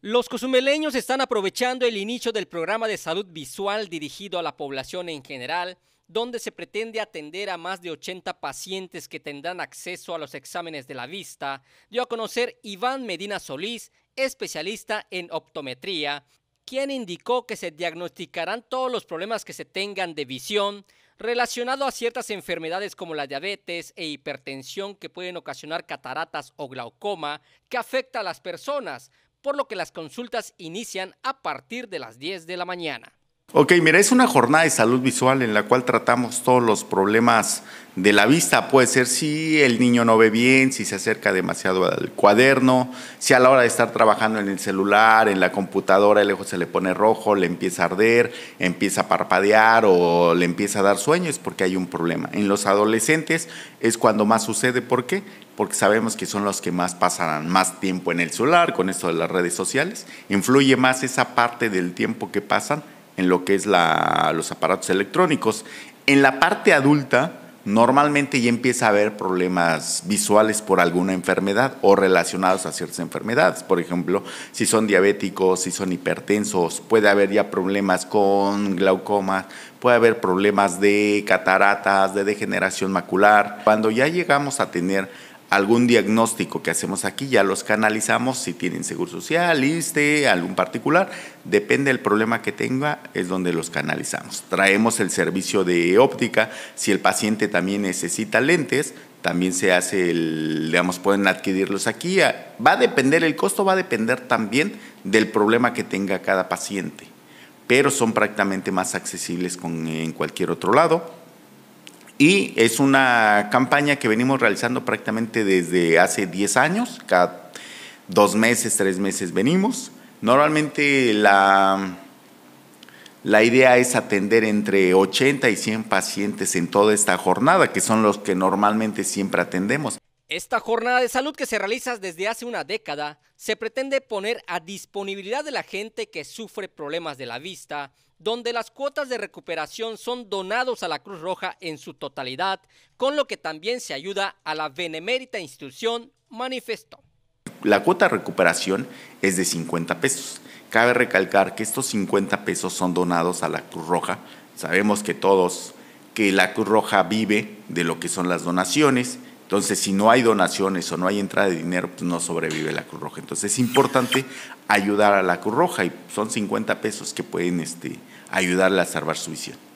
Los cozumeleños están aprovechando el inicio del programa de salud visual dirigido a la población en general, donde se pretende atender a más de 80 pacientes que tendrán acceso a los exámenes de la vista, dio a conocer Iván Medina Solís, especialista en optometría, quien indicó que se diagnosticarán todos los problemas que se tengan de visión relacionado a ciertas enfermedades como la diabetes e hipertensión que pueden ocasionar cataratas o glaucoma que afecta a las personas, por lo que las consultas inician a partir de las 10 de la mañana. Ok, mira, es una jornada de salud visual en la cual tratamos todos los problemas de la vista. Puede ser si el niño no ve bien, si se acerca demasiado al cuaderno, si a la hora de estar trabajando en el celular, en la computadora, el ojo se le pone rojo, le empieza a arder, empieza a parpadear o le empieza a dar sueño, es porque hay un problema. En los adolescentes es cuando más sucede. ¿Por qué? Porque sabemos que son los que más pasan más tiempo en el celular, con esto de las redes sociales. Influye más esa parte del tiempo que pasan en lo que es la, los aparatos electrónicos. En la parte adulta, normalmente ya empieza a haber problemas visuales por alguna enfermedad o relacionados a ciertas enfermedades. Por ejemplo, si son diabéticos, si son hipertensos, puede haber ya problemas con glaucoma, puede haber problemas de cataratas, de degeneración macular. Cuando ya llegamos a tener algún diagnóstico que hacemos aquí, ya los canalizamos, si tienen seguro social, ISTE, algún particular, depende del problema que tenga, es donde los canalizamos. Traemos el servicio de óptica, si el paciente también necesita lentes, también se hace el, digamos, pueden adquirirlos aquí. Va a depender, el costo va a depender también del problema que tenga cada paciente, pero son prácticamente más accesibles en cualquier otro lado. Y es una campaña que venimos realizando prácticamente desde hace 10 años, cada dos meses, tres meses venimos. Normalmente la, la idea es atender entre 80 y 100 pacientes en toda esta jornada, que son los que normalmente siempre atendemos. Esta jornada de salud que se realiza desde hace una década se pretende poner a disponibilidad de la gente que sufre problemas de la vista, donde las cuotas de recuperación son donados a la Cruz Roja en su totalidad, con lo que también se ayuda a la benemérita institución Manifesto. La cuota de recuperación es de 50 pesos. Cabe recalcar que estos 50 pesos son donados a la Cruz Roja. Sabemos que todos, que la Cruz Roja vive de lo que son las donaciones entonces, si no hay donaciones o no hay entrada de dinero, pues no sobrevive la Cruz Roja. Entonces, es importante ayudar a la Cruz Roja y son 50 pesos que pueden este, ayudarla a salvar su visión.